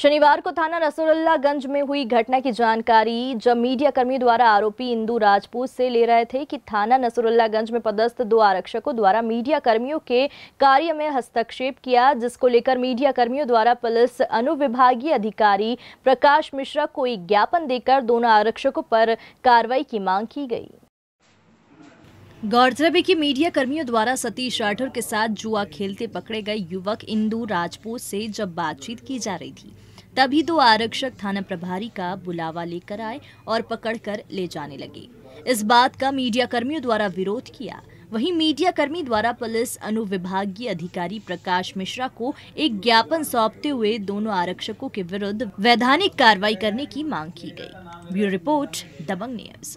शनिवार को थाना रसूलुल्लाहगंज में हुई घटना की जानकारी जब मीडिया कर्मी द्वारा आरोपी इंदू राजपूत से ले रहे थे कि थाना नसरुल्लागंज में पदस्थ दो आरक्षकों द्वारा मीडिया कर्मियों के कार्य में हस्तक्षेप किया जिसको लेकर मीडिया कर्मियों द्वारा पुलिस अनुविभागीय अधिकारी प्रकाश मिश्रा को एक ज्ञापन देकर दोनों आरक्षकों पर कार्रवाई की मांग की गई गौरतलब है कि मीडिया कर्मियों द्वारा सतीश राठौर के साथ जुआ खेलते पकड़े गए युवक इंदू राजपूत से जब बातचीत की जा रही थी तभी दो आरक्षक थाना प्रभारी का बुलावा लेकर आए और पकड़कर ले जाने लगे इस बात का मीडिया कर्मियों द्वारा विरोध किया वहीं मीडिया कर्मी द्वारा पुलिस अनुविभागीय अधिकारी प्रकाश मिश्रा को एक ज्ञापन सौंपते हुए दोनों आरक्षकों के विरुद्ध वैधानिक कार्रवाई करने की मांग की गई ब्यूरो रिपोर्ट दबंग न्यूज